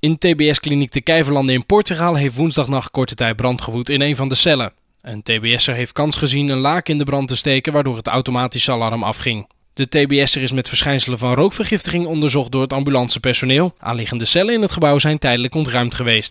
In TBS-kliniek de Kijverlanden in Portugal heeft woensdagnacht korte tijd brand gewoed in een van de cellen. Een TBS'er heeft kans gezien een laak in de brand te steken waardoor het automatische alarm afging. De TBS'er is met verschijnselen van rookvergiftiging onderzocht door het ambulancepersoneel. Aanliggende cellen in het gebouw zijn tijdelijk ontruimd geweest.